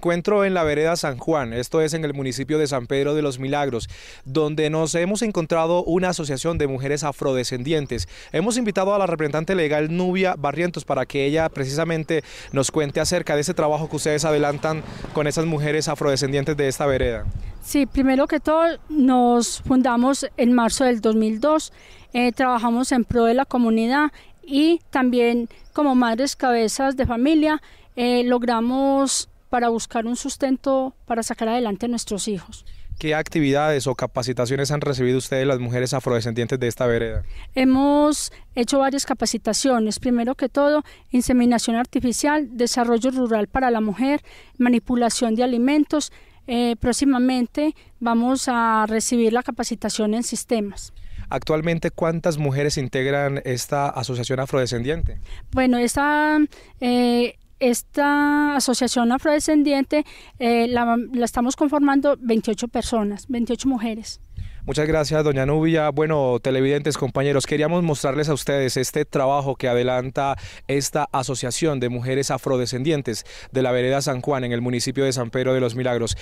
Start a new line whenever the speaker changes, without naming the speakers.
encuentro en la vereda San Juan, esto es en el municipio de San Pedro de los Milagros, donde nos hemos encontrado una asociación de mujeres afrodescendientes. Hemos invitado a la representante legal Nubia Barrientos para que ella precisamente nos cuente acerca de ese trabajo que ustedes adelantan con esas mujeres afrodescendientes de esta vereda.
Sí, primero que todo nos fundamos en marzo del 2002, eh, trabajamos en pro de la comunidad y también como madres cabezas de familia eh, logramos para buscar un sustento para sacar adelante a nuestros hijos.
¿Qué actividades o capacitaciones han recibido ustedes las mujeres afrodescendientes de esta vereda?
Hemos hecho varias capacitaciones. Primero que todo, inseminación artificial, desarrollo rural para la mujer, manipulación de alimentos. Eh, próximamente vamos a recibir la capacitación en sistemas.
Actualmente, ¿cuántas mujeres integran esta asociación afrodescendiente?
Bueno, esta eh, esta asociación afrodescendiente eh, la, la, estamos conformando 28 personas, 28 mujeres.
Muchas gracias, doña Nubia. Bueno, televidentes, compañeros, queríamos mostrarles a ustedes este trabajo que adelanta esta Asociación de Mujeres Afrodescendientes de la Vereda San Juan en el municipio de San Pedro de los Milagros.